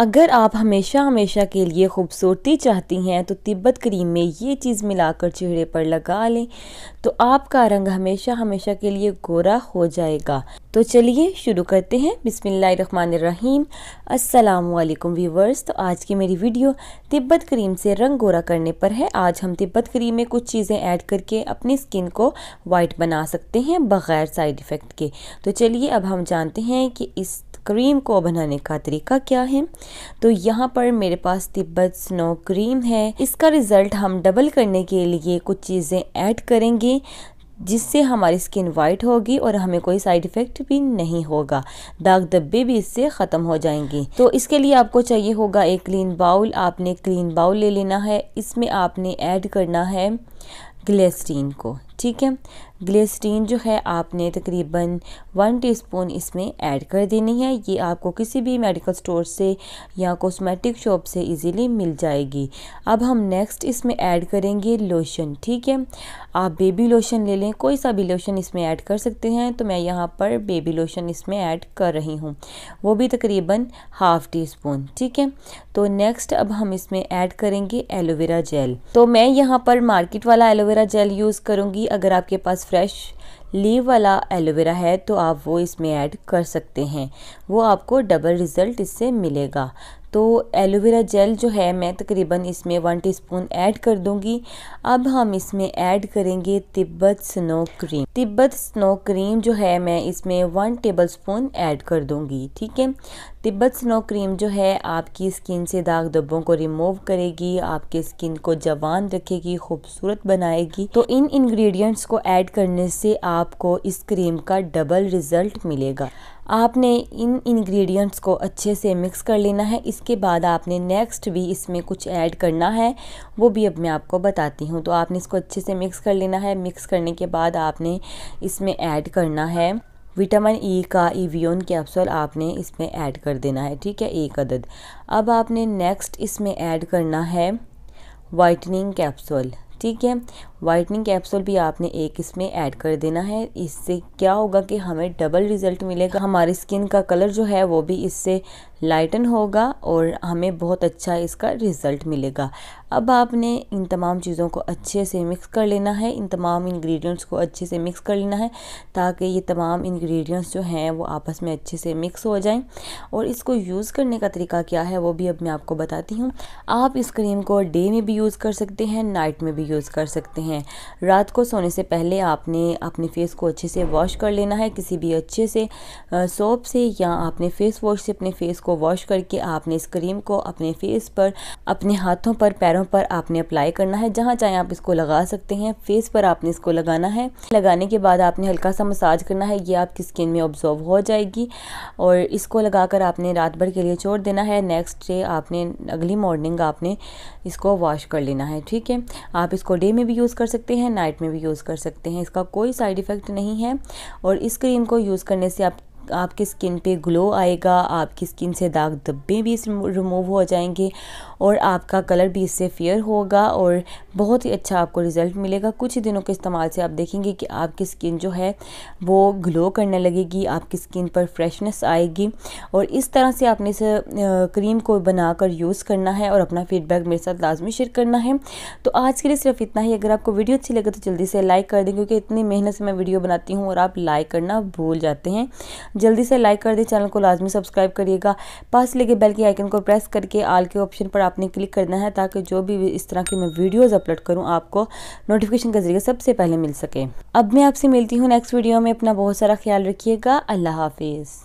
अगर आप हमेशा हमेशा के लिए खूबसूरती चाहती हैं तो तिब्बत क्रीम में ये चीज़ मिलाकर चेहरे पर लगा लें तो आपका रंग हमेशा हमेशा के लिए गोरा हो जाएगा तो चलिए शुरू करते हैं बिसमीम असलम व्यूवर्स तो आज की मेरी वीडियो तिब्बत क्रीम से रंग गोरा करने पर है आज हम तिब्बत क्रीम में कुछ चीज़ें ऐड करके अपनी स्किन को वाइट बना सकते हैं बग़ैर साइड इफ़ेक्ट के तो चलिए अब हम जानते हैं कि इस क्रीम को बनाने का तरीका क्या है तो यहाँ पर मेरे पास तिब्बत स्नो क्रीम है इसका रिज़ल्ट हम डबल करने के लिए कुछ चीज़ें ऐड करेंगे जिससे हमारी स्किन वाइट होगी और हमें कोई साइड इफ़ेक्ट भी नहीं होगा दाग धब्बे भी इससे ख़त्म हो जाएंगे तो इसके लिए आपको चाहिए होगा एक क्लीन बाउल आपने क्लीन बाउल ले लेना है इसमें आपने ऐड करना है ग्लेस्टीन को ठीक है ग्लेसटीन जो है आपने तकरीबन वन टीस्पून इसमें ऐड कर देनी है ये आपको किसी भी मेडिकल स्टोर से या कॉस्मेटिक शॉप से इजीली मिल जाएगी अब हम नेक्स्ट इसमें ऐड करेंगे लोशन ठीक है आप बेबी लोशन ले लें कोई सा भी लोशन इसमें ऐड कर सकते हैं तो मैं यहाँ पर बेबी लोशन इसमें ऐड कर रही हूँ वो भी तकरीबन हाफ़ टी स्पून ठीक है तो नेक्स्ट अब हम इसमें ऐड करेंगे एलोवेरा जेल तो मैं यहाँ पर मार्केट वाला एलोवेरा जेल यूज़ करूँगी अगर आपके पास फ्रेश लीव वाला एलोवेरा है तो आप वो इसमें ऐड कर सकते हैं वो आपको डबल रिज़ल्ट इससे मिलेगा तो एलोवेरा जेल जो है मैं तकरीबन इसमें वन टीस्पून ऐड कर दूंगी अब हम इसमें ऐड करेंगे Tibet snow cream Tibet snow cream जो है मैं इसमें वन टेबल स्पून ऐड कर दूंगी ठीक है तिब्बत स्नो क्रीम जो है आपकी स्किन से दाग धब्बों को रिमूव करेगी आपके स्किन को जवान रखेगी खूबसूरत बनाएगी तो इन इंग्रेडिएंट्स को ऐड करने से आपको इस क्रीम का डबल रिजल्ट मिलेगा आपने इन इंग्रेडिएंट्स को अच्छे से मिक्स कर लेना है इसके बाद आपने नेक्स्ट भी इसमें कुछ ऐड करना है वो भी अब मैं आपको बताती हूँ तो आपने इसको अच्छे से मिक्स कर लेना है मिक्स करने के बाद आपने इसमें ऐड करना है विटामिन ई e का ईवियन कैप्सूल आपने इसमें ऐड कर देना है ठीक है एक अदद अब आपने नेक्स्ट इसमें ऐड करना है वाइटनिंग कैप्सूल ठीक है वाइटनिंग कैप्सूल भी आपने एक इसमें ऐड कर देना है इससे क्या होगा कि हमें डबल रिज़ल्ट मिलेगा हमारी स्किन का कलर जो है वो भी इससे लाइटन होगा और हमें बहुत अच्छा इसका रिज़ल्ट मिलेगा अब आपने इन तमाम चीज़ों को अच्छे से मिक्स कर लेना है इन तमाम इंग्रेडिएंट्स को अच्छे से मिक्स कर लेना है ताकि ये तमाम इंग्रेडिएंट्स जो हैं वो आपस में अच्छे से मिक्स हो जाएं और इसको यूज़ करने का तरीका क्या है वो भी अब मैं आपको बताती हूँ आप इस क्रीम को डे में भी यूज़ कर सकते हैं नाइट में भी यूज़ कर सकते हैं हैं रात को सोने से पहले आपने अपने फेस को अच्छे से वॉश कर लेना है किसी भी अच्छे से सोप से या आपने फेस वॉश से अपने फेस को वॉश करके आपने इस क्रीम को अपने फेस पर अपने हाथों पर पैरों पर आपने अप्लाई करना है जहाँ चाहे आप इसको लगा सकते हैं फेस पर आपने इसको लगाना है लगाने के बाद आपने हल्का सा मसाज करना है ये आपकी स्किन में ऑब्जॉर्व हो जाएगी और इसको लगाकर आपने रात भर के लिए छोड़ देना है नेक्स्ट डे आपने अगली मॉर्निंग आपने इसको वॉश कर लेना है ठीक है आप इसको डे में भी यूज़ कर सकते हैं नाइट में भी यूज़ कर सकते हैं इसका कोई साइड इफ़ेक्ट नहीं है और इस क्रीम को यूज़ करने से आप आपकी स्किन पे ग्लो आएगा आपकी स्किन से दाग धब्बे भी रिमूव हो जाएंगे और आपका कलर भी इससे फेयर होगा और बहुत ही अच्छा आपको रिज़ल्ट मिलेगा कुछ ही दिनों के इस्तेमाल से आप देखेंगे कि आपकी स्किन जो है वो ग्लो करने लगेगी आपकी स्किन पर फ्रेशनेस आएगी और इस तरह से आपने इस क्रीम को बनाकर यूज़ करना है और अपना फीडबैक मेरे साथ लाजमी शेयर करना है तो आज के लिए सिर्फ इतना ही अगर आपको वीडियो अच्छी लगे तो जल्दी से लाइक कर दें क्योंकि इतनी मेहनत से मैं वीडियो बनाती हूँ और आप लाइक करना भूल जाते हैं जल्दी से लाइक कर दें चैनल को लाजमी सब्सक्राइब करिएगा पास लेके बेल के आइकन को प्रेस करके आल के ऑप्शन पर आप आपने क्लिक करना है ताकि जो भी इस तरह की मैं वीडियोज़ अपलोड करूँ आपको नोटिफिकेशन के ज़रिए सबसे पहले मिल सके अब मैं आपसे मिलती हूँ नेक्स्ट वीडियो में अपना बहुत सारा ख्याल रखिएगा अल्लाह हाफिज़